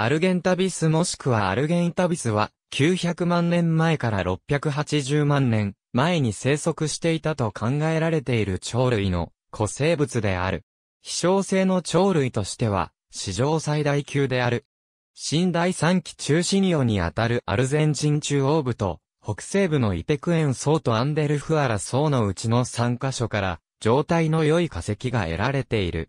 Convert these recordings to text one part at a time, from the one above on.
アルゲンタビスもしくはアルゲンタビスは、900万年前から680万年前に生息していたと考えられている鳥類の古生物である。飛翔性の鳥類としては、史上最大級である。新第三期中シニオにあたるアルゼンチン中央部と、北西部のイテクエン層とアンデルフアラ層のうちの3カ所から、状態の良い化石が得られている。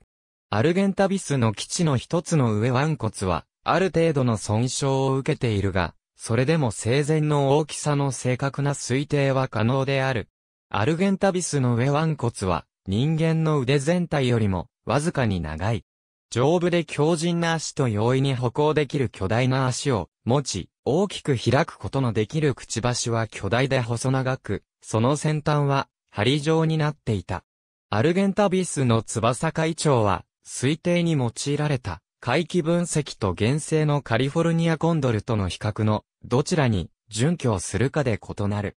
アルゲンタビスの基地の一つの上腕骨は、ある程度の損傷を受けているが、それでも生前の大きさの正確な推定は可能である。アルゲンタビスの上腕骨は、人間の腕全体よりも、わずかに長い。丈夫で強靭な足と容易に歩行できる巨大な足を持ち、大きく開くことのできるくちばしは巨大で細長く、その先端は針状になっていた。アルゲンタビスの翼会長は推定に用いられた回帰分析と現世のカリフォルニアコンドルとの比較のどちらに準拠するかで異なる。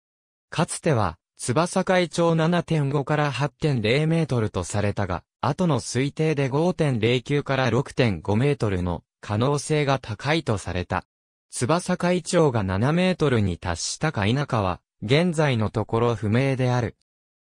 かつては、翼海長7.5から8.0メートルとされたが、後の推定で5.09から6.5メートルの可能性が高いとされた。翼海長が7メートルに達したか否かは、現在のところ不明である。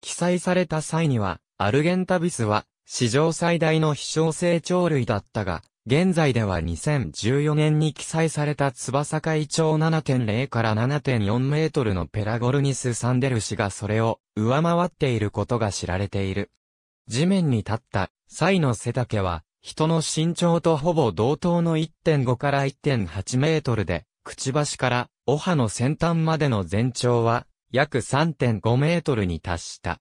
記載された際には、アルゲンタビスは、史上最大の飛翔成鳥類だったが、現在では2014年に記載された翼会長7.0から7.4メートルのペラゴルニス・サンデル氏がそれを上回っていることが知られている。地面に立った際の背丈は人の身長とほぼ同等の1.5から1.8メートルで、くちばしからお歯の先端までの全長は約3.5メートルに達した。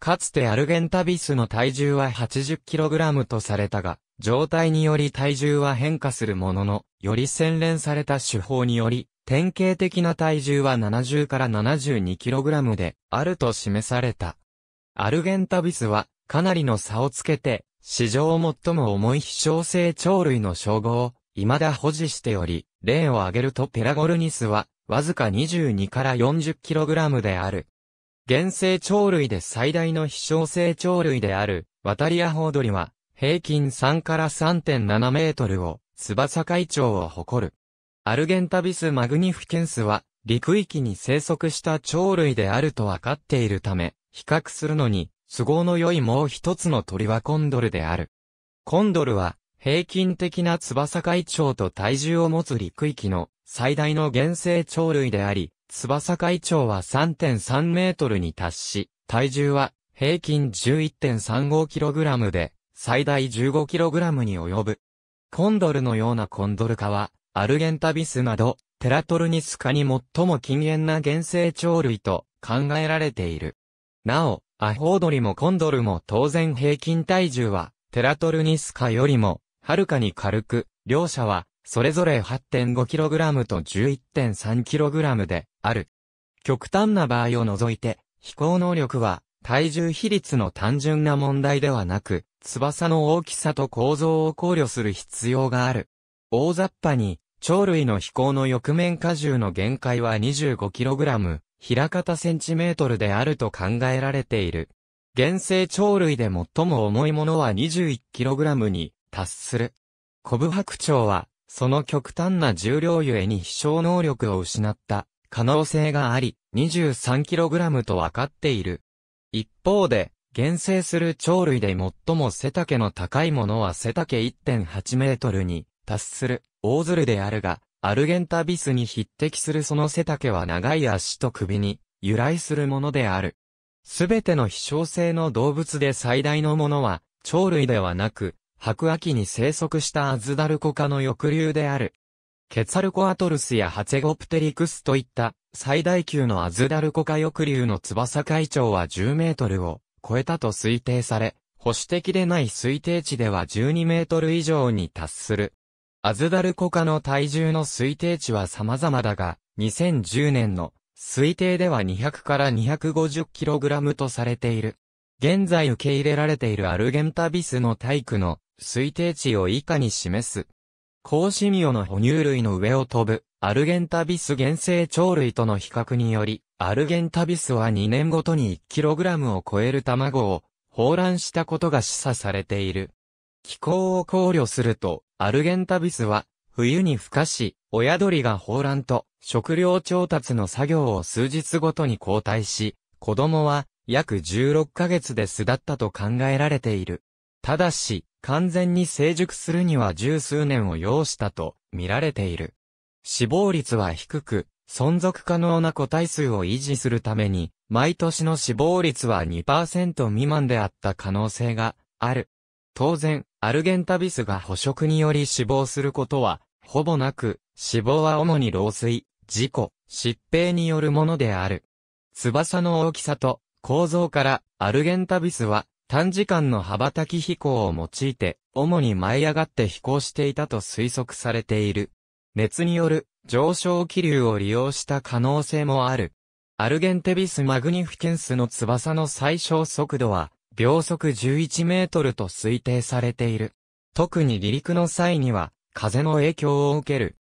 かつてアルゲンタビスの体重は8 0ラムとされたが、状態により体重は変化するものの、より洗練された手法により、典型的な体重は70から 72kg であると示された。アルゲンタビスはかなりの差をつけて、史上最も重い飛翔性鳥類の称号を未だ保持しており、例を挙げるとペラゴルニスはわずか22から 40kg である。原生鳥類で最大の飛翔性鳥類であるワタリアホウドリは平均3から3.7メートルを、翼海長を誇る。アルゲンタビスマグニフィケンスは、陸域に生息した鳥類であると分かっているため、比較するのに、都合の良いもう一つの鳥はコンドルである。コンドルは、平均的な翼海長と体重を持つ陸域の最大の原生鳥類であり、翼海長は3.3メートルに達し、体重は平均1 1 3 5ラムで、最大 15kg に及ぶ。コンドルのようなコンドル科は、アルゲンタビスなど、テラトルニス科に最も近縁な原生鳥類と考えられている。なお、アホウドリもコンドルも当然平均体重は、テラトルニス科よりも、はるかに軽く、両者は、それぞれ 8.5kg と 11.3kg で、ある。極端な場合を除いて、飛行能力は、体重比率の単純な問題ではなく、翼の大きさと構造を考慮する必要がある。大雑把に、鳥類の飛行の翼面荷重の限界は 25kg、平方センチメートルであると考えられている。原生鳥類で最も重いものは 21kg に達する。コブハクチョウは、その極端な重量ゆえに飛翔能力を失った可能性があり、23kg と分かっている。一方で、現生する鳥類で最も背丈の高いものは背丈1.8メートルに達する大鶴であるが、アルゲンタビスに匹敵するその背丈は長い足と首に由来するものである。すべての飛翔性の動物で最大のものは、鳥類ではなく、白亜紀に生息したアズダルコ科の翼竜である。ケツァルコアトルスやハチェゴプテリクスといった最大級のアズダルコカ翼流の翼海長は10メートルを超えたと推定され、保守的でない推定値では12メートル以上に達する。アズダルコカの体重の推定値は様々だが、2010年の推定では200から2 5 0ラムとされている。現在受け入れられているアルゲンタビスの体育の推定値を以下に示す。ウシミオの哺乳類の上を飛ぶ、アルゲンタビス原生鳥類との比較により、アルゲンタビスは2年ごとに 1kg を超える卵を放卵したことが示唆されている。気候を考慮すると、アルゲンタビスは、冬に孵化し、親鳥が放卵と食料調達の作業を数日ごとに交代し、子供は約16ヶ月で巣立ったと考えられている。ただし、完全に成熟するには十数年を要したと見られている。死亡率は低く、存続可能な個体数を維持するために、毎年の死亡率は2%未満であった可能性がある。当然、アルゲンタビスが捕食により死亡することは、ほぼなく、死亡は主に老衰、事故、疾病によるものである。翼の大きさと構造からアルゲンタビスは短時間の羽ばたき飛行を用いて、主に舞い上がって飛行していたと推測されている。熱による上昇気流を利用した可能性もある。アルゲンテビス・マグニフィケンスの翼の最小速度は、秒速11メートルと推定されている。特に離陸の際には、風の影響を受ける。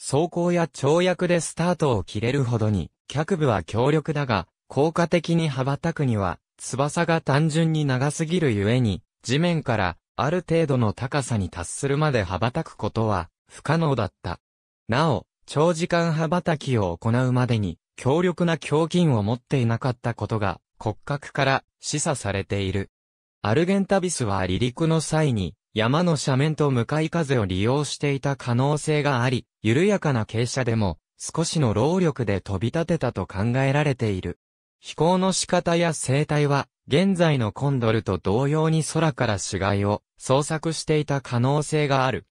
走行や跳躍でスタートを切れるほどに、脚部は強力だが、効果的に羽ばたくには、翼が単純に長すぎるゆえに、地面からある程度の高さに達するまで羽ばたくことは不可能だった。なお、長時間羽ばたきを行うまでに強力な胸筋を持っていなかったことが骨格から示唆されている。アルゲンタビスは離陸の際に山の斜面と向かい風を利用していた可能性があり、緩やかな傾斜でも少しの労力で飛び立てたと考えられている。飛行の仕方や生態は、現在のコンドルと同様に空から死骸を捜索していた可能性がある。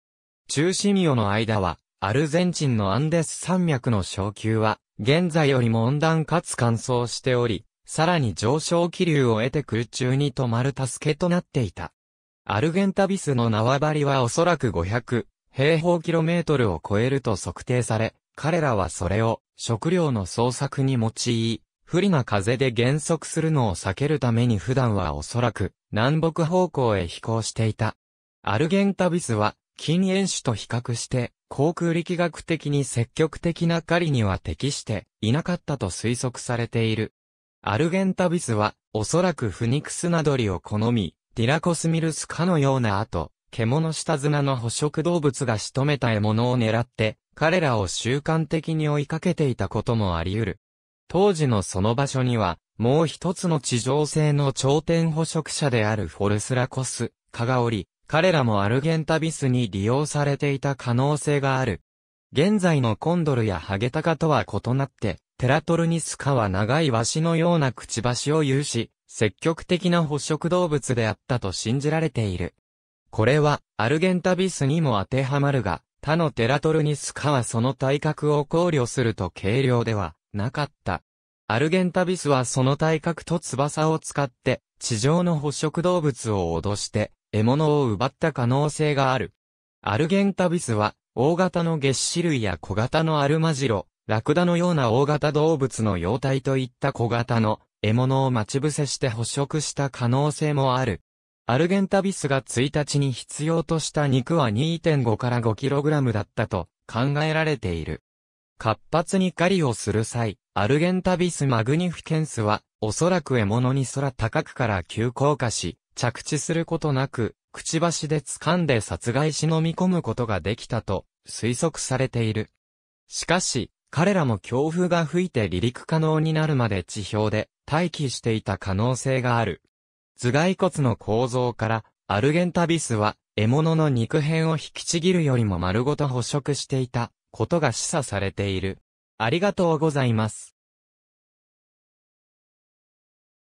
中シミオの間は、アルゼンチンのアンデス山脈の昇級は、現在よりも温暖かつ乾燥しており、さらに上昇気流を得て空中に止まる助けとなっていた。アルゲンタビスの縄張りはおそらく500平方キロメートルを超えると測定され、彼らはそれを食料の捜索に用い、不利な風で減速するのを避けるために普段はおそらく南北方向へ飛行していた。アルゲンタビスは禁煙種と比較して航空力学的に積極的な狩りには適していなかったと推測されている。アルゲンタビスはおそらくフニクスなどりを好み、ディラコスミルスかのような後、獣下綱の捕食動物が仕留めた獲物を狙って、彼らを習慣的に追いかけていたこともあり得る。当時のその場所には、もう一つの地上性の頂点捕食者であるフォルスラコス、カがおり、彼らもアルゲンタビスに利用されていた可能性がある。現在のコンドルやハゲタカとは異なって、テラトルニスカは長いワシのようなくちばしを有し、積極的な捕食動物であったと信じられている。これは、アルゲンタビスにも当てはまるが、他のテラトルニスカはその体格を考慮すると軽量では、なかった。アルゲンタビスはその体格と翼を使って、地上の捕食動物を脅して、獲物を奪った可能性がある。アルゲンタビスは、大型の月種類や小型のアルマジロ、ラクダのような大型動物の幼体といった小型の獲物を待ち伏せして捕食した可能性もある。アルゲンタビスが1日に必要とした肉は2.5から 5kg だったと考えられている。活発に狩りをする際、アルゲンタビスマグニフィケンスは、おそらく獲物に空高くから急降下し、着地することなく、くちばしで掴んで殺害し飲み込むことができたと推測されている。しかし、彼らも強風が吹いて離陸可能になるまで地表で待機していた可能性がある。頭蓋骨の構造から、アルゲンタビスは獲物の肉片を引きちぎるよりも丸ごと捕食していたことが示唆されている。ありがとうございます。